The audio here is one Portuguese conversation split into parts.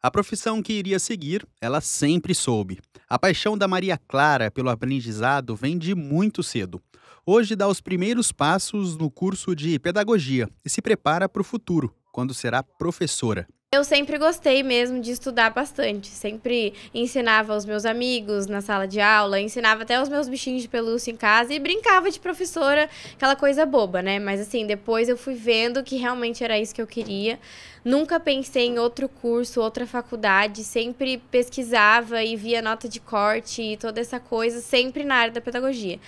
A profissão que iria seguir, ela sempre soube. A paixão da Maria Clara pelo aprendizado vem de muito cedo. Hoje dá os primeiros passos no curso de pedagogia e se prepara para o futuro, quando será professora. Eu sempre gostei mesmo de estudar bastante. Sempre ensinava os meus amigos na sala de aula, ensinava até os meus bichinhos de pelúcia em casa e brincava de professora, aquela coisa boba, né? Mas assim, depois eu fui vendo que realmente era isso que eu queria. Nunca pensei em outro curso, outra faculdade, sempre pesquisava e via nota de corte e toda essa coisa, sempre na área da pedagogia.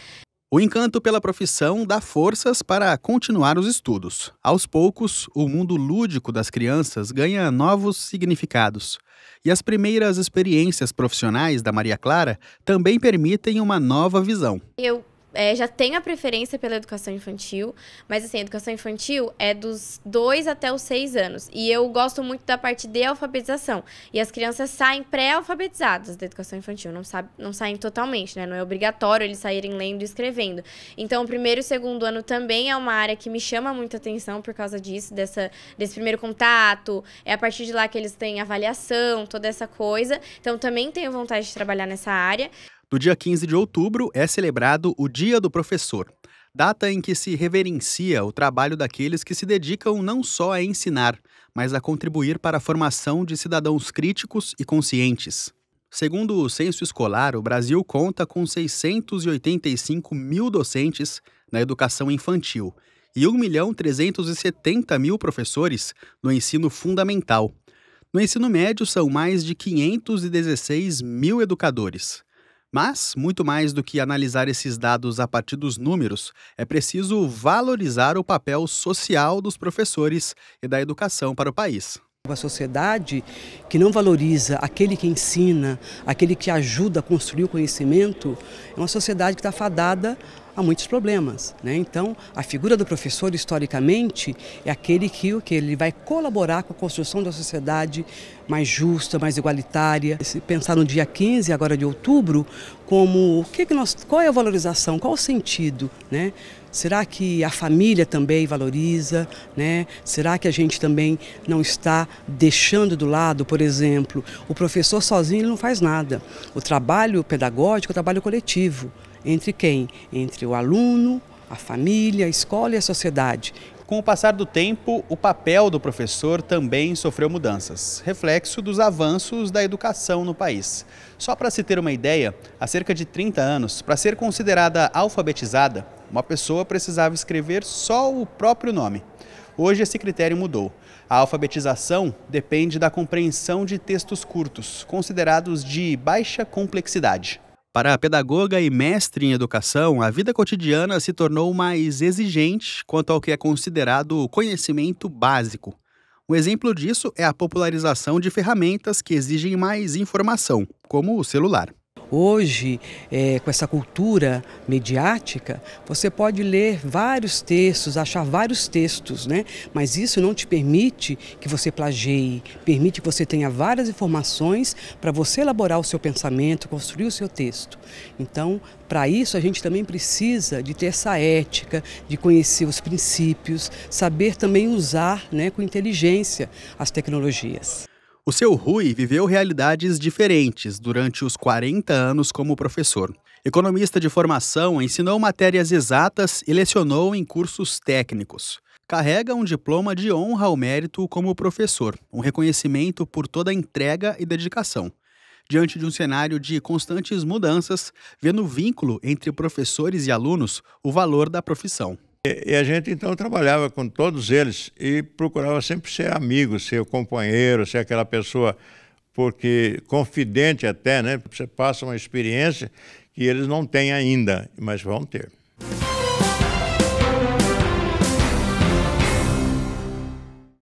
O encanto pela profissão dá forças para continuar os estudos. Aos poucos, o mundo lúdico das crianças ganha novos significados. E as primeiras experiências profissionais da Maria Clara também permitem uma nova visão. Eu é, já tem a preferência pela educação infantil, mas assim, a educação infantil é dos 2 até os 6 anos. E eu gosto muito da parte de alfabetização. E as crianças saem pré-alfabetizadas da educação infantil, não, sabe, não saem totalmente, né? Não é obrigatório eles saírem lendo e escrevendo. Então, o primeiro e o segundo ano também é uma área que me chama muita atenção por causa disso, dessa, desse primeiro contato. É a partir de lá que eles têm avaliação, toda essa coisa. Então, também tenho vontade de trabalhar nessa área. No dia 15 de outubro é celebrado o Dia do Professor, data em que se reverencia o trabalho daqueles que se dedicam não só a ensinar, mas a contribuir para a formação de cidadãos críticos e conscientes. Segundo o censo escolar, o Brasil conta com 685 mil docentes na educação infantil e 1 milhão 370 mil professores no ensino fundamental. No ensino médio, são mais de 516 mil educadores. Mas, muito mais do que analisar esses dados a partir dos números, é preciso valorizar o papel social dos professores e da educação para o país. Uma sociedade que não valoriza aquele que ensina, aquele que ajuda a construir o conhecimento, é uma sociedade que está fadada há muitos problemas. Né? Então, a figura do professor, historicamente, é aquele que, que ele vai colaborar com a construção da sociedade mais justa, mais igualitária. Se pensar no dia 15, agora de outubro, como o que, que nós, qual é a valorização, qual o sentido, né? Será que a família também valoriza? Né? Será que a gente também não está deixando do lado, por exemplo, o professor sozinho ele não faz nada. O trabalho pedagógico é o trabalho coletivo. Entre quem? Entre o aluno, a família, a escola e a sociedade. Com o passar do tempo, o papel do professor também sofreu mudanças, reflexo dos avanços da educação no país. Só para se ter uma ideia, há cerca de 30 anos, para ser considerada alfabetizada, uma pessoa precisava escrever só o próprio nome. Hoje esse critério mudou. A alfabetização depende da compreensão de textos curtos, considerados de baixa complexidade. Para a pedagoga e mestre em educação, a vida cotidiana se tornou mais exigente quanto ao que é considerado conhecimento básico. Um exemplo disso é a popularização de ferramentas que exigem mais informação, como o celular. Hoje, é, com essa cultura mediática, você pode ler vários textos, achar vários textos, né? mas isso não te permite que você plageie, permite que você tenha várias informações para você elaborar o seu pensamento, construir o seu texto. Então, para isso, a gente também precisa de ter essa ética, de conhecer os princípios, saber também usar né, com inteligência as tecnologias. O seu Rui viveu realidades diferentes durante os 40 anos como professor. Economista de formação, ensinou matérias exatas e lecionou em cursos técnicos. Carrega um diploma de honra ao mérito como professor, um reconhecimento por toda a entrega e dedicação. Diante de um cenário de constantes mudanças, vê no vínculo entre professores e alunos o valor da profissão. E, a gente então trabalhava com todos eles e procurava sempre ser amigo, ser companheiro, ser aquela pessoa, porque confidente até, né? Você passa uma experiência que eles não têm ainda, mas vão ter.